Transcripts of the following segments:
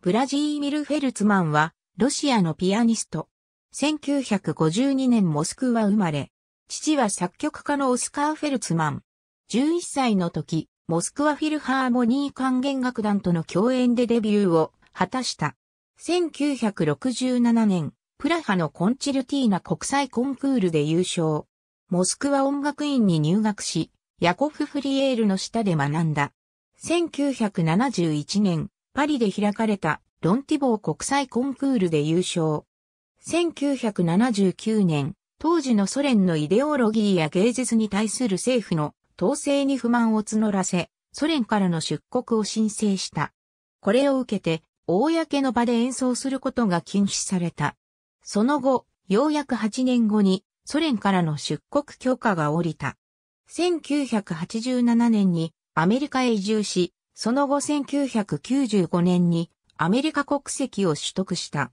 ブラジーミル・フェルツマンは、ロシアのピアニスト。1952年モスクワ生まれ。父は作曲家のオスカー・フェルツマン。11歳の時、モスクワフィルハーモニー管弦楽団との共演でデビューを果たした。1967年、プラハのコンチルティーナ国際コンクールで優勝。モスクワ音楽院に入学し、ヤコフ・フリエールの下で学んだ。1971年、パリで開かれたロンティボー国際コンクールで優勝。1979年、当時のソ連のイデオロギーや芸術に対する政府の統制に不満を募らせ、ソ連からの出国を申請した。これを受けて、公の場で演奏することが禁止された。その後、ようやく8年後にソ連からの出国許可が下りた。1987年にアメリカへ移住し、その後1995年にアメリカ国籍を取得した。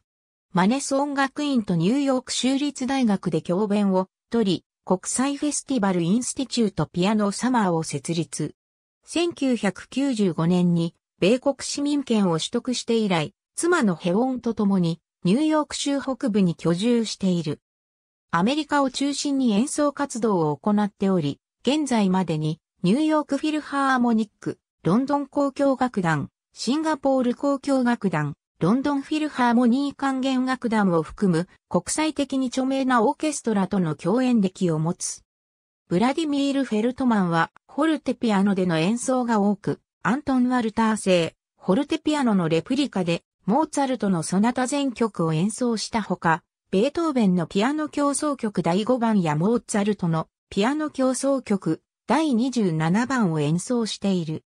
マネス音学院とニューヨーク州立大学で教鞭を取り、国際フェスティバルインスティチュートピアノサマーを設立。1995年に米国市民権を取得して以来、妻のヘウォンと共にニューヨーク州北部に居住している。アメリカを中心に演奏活動を行っており、現在までにニューヨークフィルハーモニック、ロンドン交響楽団、シンガポール交響楽団、ロンドンフィルハーモニー管弦楽団を含む国際的に著名なオーケストラとの共演歴を持つ。ブラディミール・フェルトマンは、ホルテピアノでの演奏が多く、アントン・ワルター製、ホルテピアノのレプリカで、モーツァルトのソナタ全曲を演奏したほか、ベートーベンのピアノ競奏曲第5番やモーツァルトのピアノ競奏曲第27番を演奏している。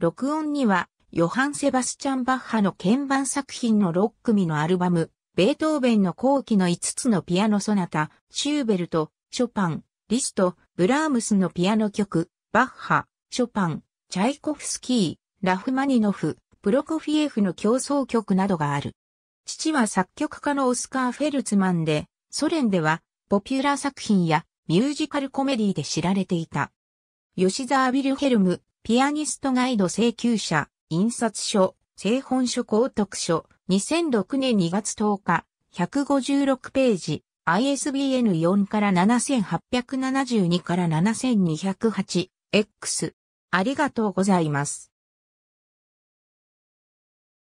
録音には、ヨハン・セバスチャン・バッハの鍵盤作品の6組のアルバム、ベートーベンの後期の5つのピアノソナタ、シューベルト、ショパン、リスト、ブラームスのピアノ曲、バッハ、ショパン、チャイコフスキー、ラフマニノフ、プロコフィエフの競争曲などがある。父は作曲家のオスカー・フェルツマンで、ソ連ではポピュラー作品やミュージカルコメディで知られていた。吉沢ビルヘルム、ピアニストガイド請求者、印刷書、製本書公徳書、2006年2月10日、156ページ、ISBN 4から7872から 7208X。ありがとうございます。